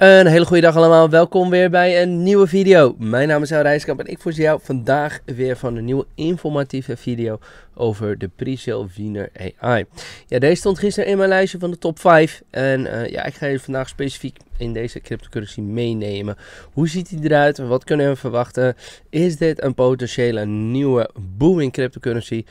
Een hele goede dag allemaal, welkom weer bij een nieuwe video. Mijn naam is El Rijskamp en ik voorzie jou vandaag weer van een nieuwe informatieve video over de pre-sale Wiener AI. Ja, deze stond gisteren in mijn lijstje van de top 5 en eh, ja, ik ga je vandaag specifiek in deze cryptocurrency meenemen. Hoe ziet hij eruit? Wat kunnen we verwachten? Is dit een potentiële nieuwe booming cryptocurrency?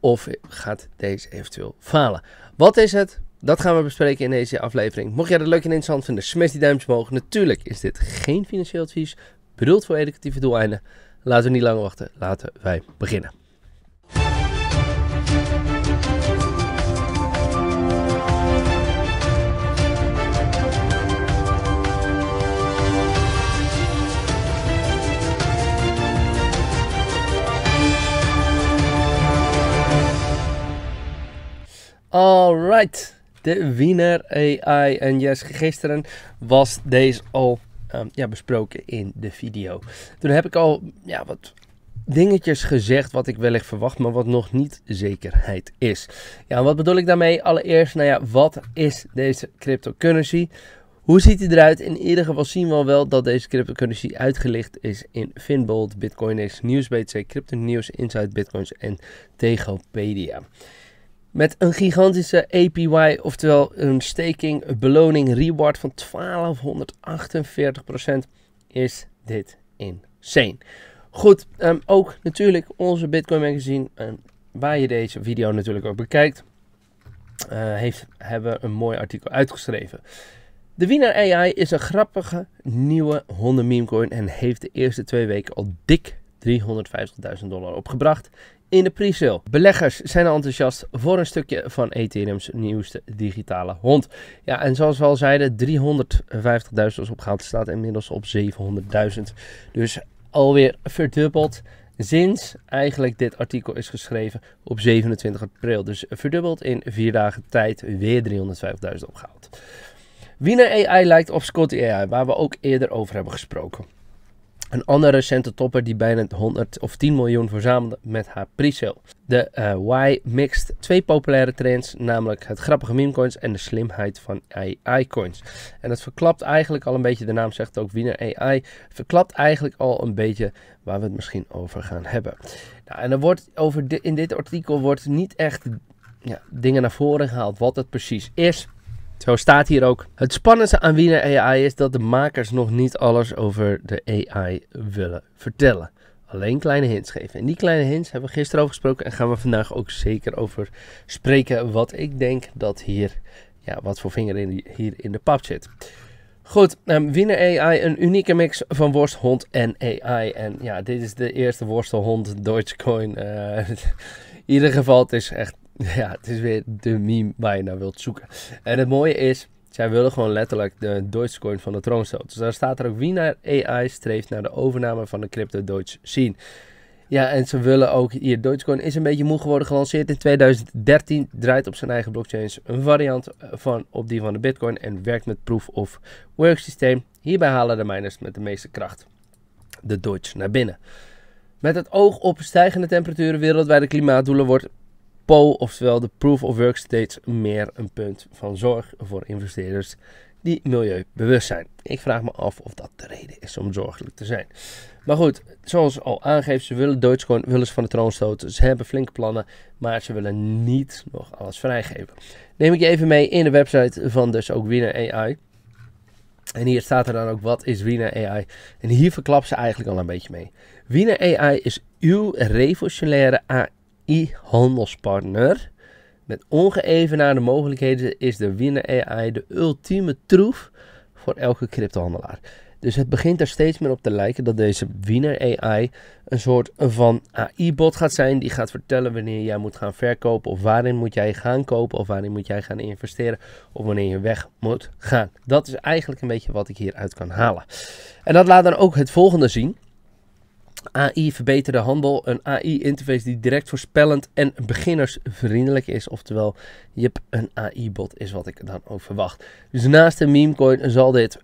Of gaat deze eventueel falen? Wat is het? Dat gaan we bespreken in deze aflevering. Mocht jij dat leuk en interessant vinden, smash die duimpjes omhoog. Natuurlijk is dit geen financieel advies, bedoeld voor educatieve doeleinden. Laten we niet lang wachten, laten wij beginnen. Alright de Wiener AI. En yes, gisteren was deze al ehm, ja, besproken in de video. Toen heb ik al ja, wat dingetjes gezegd wat ik wellicht verwacht, maar wat nog niet zekerheid is. Ja, wat bedoel ik daarmee? Allereerst, nou ja, wat is deze cryptocurrency? Hoe ziet hij eruit? In ieder geval zien we al wel dat deze cryptocurrency uitgelicht is in Finbold, Bitcoin News, crypto CryptoNews, Inside Bitcoins en Tegopedia. Met een gigantische APY, oftewel een staking beloning reward van 1248% is dit insane. Goed, ehm, ook natuurlijk onze Bitcoin Magazine, um, waar je deze video natuurlijk ook bekijkt, eh, heeft, hebben we een mooi artikel uitgeschreven. De Wiener AI is een grappige nieuwe honden meme-coin en heeft de eerste twee weken al dik 350.000 dollar opgebracht in de pre-sale. Beleggers zijn enthousiast voor een stukje van Ethereum's nieuwste digitale hond. Ja, en zoals we al zeiden, 350.000 is opgehaald. Staat inmiddels op 700.000. Dus alweer verdubbeld sinds eigenlijk dit artikel is geschreven op 27 april. Dus verdubbeld in vier dagen tijd weer 350.000 opgehaald. Wiener AI lijkt op Scotty AI, waar we ook eerder over hebben gesproken. Een andere recente topper die bijna 100 of 10 miljoen verzamelde met haar pre-sale. De eh, Y mixt twee populaire trends, namelijk het grappige memecoins en de slimheid van AI-coins. En dat verklapt eigenlijk al een beetje, de naam zegt ook Wiener AI, verklapt eigenlijk al een beetje waar we het misschien over gaan hebben. Nou, en er wordt over in dit artikel wordt niet echt ja, dingen naar voren gehaald, wat het precies is. Zo staat hier ook. Het spannendste aan Wiener AI is dat de makers nog niet alles over de AI willen vertellen. Alleen kleine hints geven. En die kleine hints hebben we gisteren over gesproken en gaan we vandaag ook zeker over spreken. Wat ik denk dat hier, ja, wat voor vinger in hier in de pap zit. Goed, um, ehm, Wiener AI, een unieke mix van worsthond en AI. En ja, dit is de eerste worstelhond Deutsche Coin. Eh, in ieder geval, het is echt Ja, het is weer de meme waar je naar wilt zoeken. En het mooie is, zij willen gewoon letterlijk de Coin van de troon stoten. Dus daar staat er ook wie naar AI streeft naar de overname van de crypto Deutsche zien. Ja, en ze willen ook hier. Dogecoin is een beetje moe geworden, gelanceerd in 2013. Draait op zijn eigen blockchains een variant eh, van op die van de Bitcoin en werkt met proof of work systeem. Hierbij halen de miners met de meeste kracht de Doge naar binnen. Met het oog op stijgende temperaturen wereldwijde klimaatdoelen wordt oftewel de Proof of Work, steeds meer een punt van zorg voor investeerders die milieubewust zijn. Ik vraag me af of dat de reden is om zorgelijk te zijn. Maar goed, zoals al aangeeft, ze willen Dogecoin, willen ze van de troon stoten. Ze hebben flinke plannen, maar ze willen niet nog alles vrijgeven. Neem ik je even mee in de website van dus ook Wiener AI. En hier staat er dan ook wat is Wiener AI. En hier verklapt ze eigenlijk al een beetje mee. Wiener AI is uw revolutionaire e-handelspartner. Met ongeëvenaarde mogelijkheden is de Winner AI de ultieme troef voor elke cryptohandelaar. Dus het begint er steeds meer op te lijken dat deze Winner AI een soort van AI-bot gaat zijn. Die gaat vertellen wanneer jij moet gaan verkopen of waarin moet jij gaan kopen of waarin moet jij gaan investeren of wanneer je weg moet gaan. Dat is eigenlijk een beetje wat ik hieruit kan halen. En dat laat dan ook het volgende zien. AI verbeterde handel, een AI interface die direct voorspellend en beginnersvriendelijk is. Oftewel, hebt een AI bot is wat ik dan ook verwacht. Dus naast de memecoin zal dit, is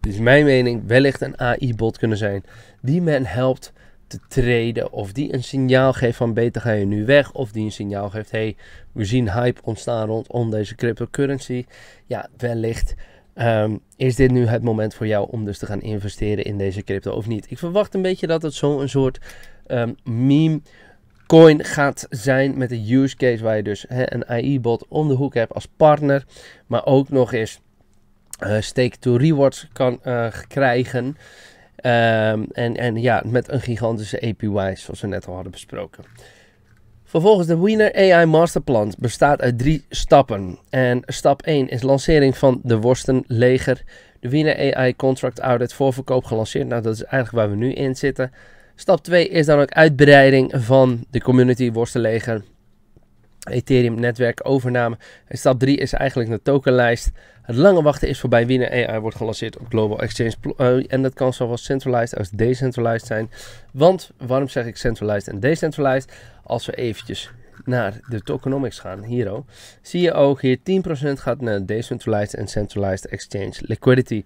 dus mijn mening, wellicht een AI bot kunnen zijn die men helpt te treden. Of die een signaal geeft van beter ga je nu weg. Of die een signaal geeft, hey, we zien hype ontstaan rondom deze cryptocurrency. Ja, wellicht Ehm, is dit nu het moment voor jou om dus te gaan investeren in deze crypto of niet? Ik verwacht een beetje dat het zo'n soort ehm, meme coin gaat zijn met een use case waar je dus een AI-bot om de hoek hebt als partner, maar ook nog eens eh, stake to rewards kan eh, krijgen. Ehm, en, en ja, met een gigantische APY, zoals we net al hadden besproken. Vervolgens de Wiener AI Masterplan bestaat uit drie stappen. En stap 1 is lancering van de worstenleger. De Wiener AI Contract Audit voorverkoop gelanceerd. Nou, dat is eigenlijk waar we nu in zitten. Stap 2 is dan ook uitbreiding van de community worstenleger. Ethereum netwerk overname. stap 3 is eigenlijk de tokenlijst. Het lange wachten is voorbij. Winnen AI wordt gelanceerd op Global Exchange. Eh, en dat kan zowel centralized als decentralized zijn. Want waarom zeg ik centralized en decentralized? Als we eventjes naar de tokenomics gaan, hier zie je ook hier 10% gaat naar decentralized en centralized exchange liquidity.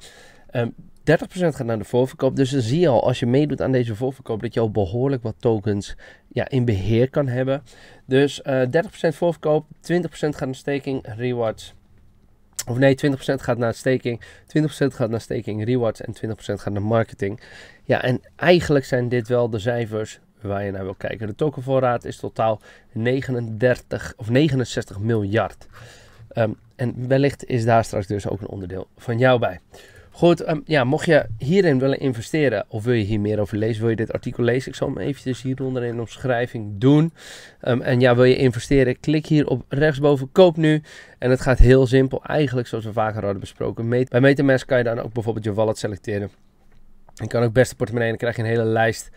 Ehm, 30% gaat naar de voorverkoop. Dus dan zie je al, als je meedoet aan deze voorverkoop, dat je al behoorlijk wat tokens ja, in beheer kan hebben. Dus 30% eh, voorverkoop, 20% gaat naar staking, rewards. Of nee, 20% gaat naar staking, 20% gaat naar staking, rewards en 20% gaat naar marketing. Ja, en eigenlijk zijn dit wel de cijfers waar je naar wil kijken. De tokenvoorraad is totaal 39 of 69 miljard. Ehm, en wellicht is daar straks dus ook een onderdeel van jou bij. Goed, ehm, ja, mocht je hierin willen investeren of wil je hier meer over lezen, wil je dit artikel lezen, ik zal hem eventjes hieronder in de omschrijving doen. Ehm, en ja, wil je investeren, klik hier op rechtsboven koop nu. En het gaat heel simpel, eigenlijk zoals we vaker hadden besproken. Met, bij MetaMask kan je dan ook bijvoorbeeld je wallet selecteren. Je kan ook beste portemonnee, dan krijg je een hele lijst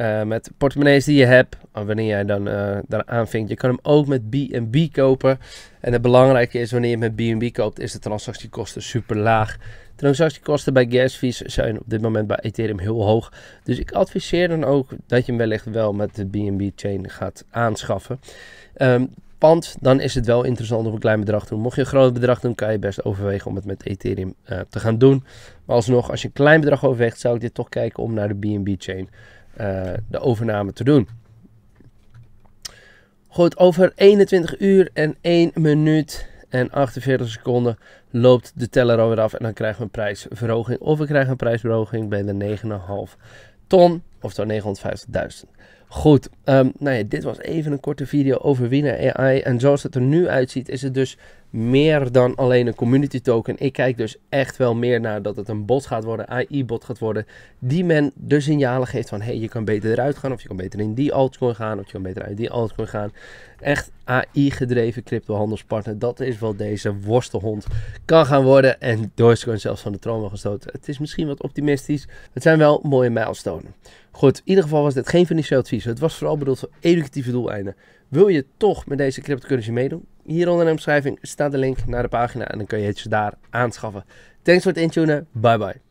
eh, met portemonnees die je hebt, wanneer jij dan eh, daaraan vindt, Je kan hem ook met BNB kopen. En het belangrijke is, wanneer je met BNB koopt, is de transactiekosten super laag. Transactiekosten bij gas fees zijn op dit moment bij Ethereum heel hoog. Dus ik adviseer dan ook dat je hem wellicht wel met de BNB-chain gaat aanschaffen. Um, want dan is het wel interessant om een klein bedrag te doen. Mocht je een groot bedrag doen, kan je best overwegen om het met Ethereum eh, te gaan doen. Maar alsnog, als je een klein bedrag overweegt, zou ik dit toch kijken om naar de BNB-chain eh, de overname te doen. Goed, over 21 uur en 1 minuut en 48 seconden loopt de teller alweer af. En dan krijgen we een prijsverhoging. Of we krijgen een prijsverhoging bij de 9,5 ton. Oftewel 950.000. Goed, ehm, nou ja, dit was even een korte video over Wiener AI. En zoals het er nu uitziet, is het dus meer dan alleen een community token. Ik kijk dus echt wel meer naar dat het een bot gaat worden, AI-bot gaat worden, die men de signalen geeft van hey, je kan beter eruit gaan, of je kan beter in die altcoin gaan, of je kan beter uit die altcoin gaan. Echt AI-gedreven cryptohandelspartner, dat is wel deze worstelhond kan gaan worden. En Dogecoin zelfs van de troon wel gestoten. Het is misschien wat optimistisch, het zijn wel mooie milestones. Goed, in ieder geval was dit geen financieel advies. Het was vooral bedoeld voor educatieve doeleinden. Wil je toch met deze cryptocurrency meedoen? Hieronder in de beschrijving staat de link naar de pagina en dan kun je het daar aanschaffen. Thanks voor het intunen. Bye bye.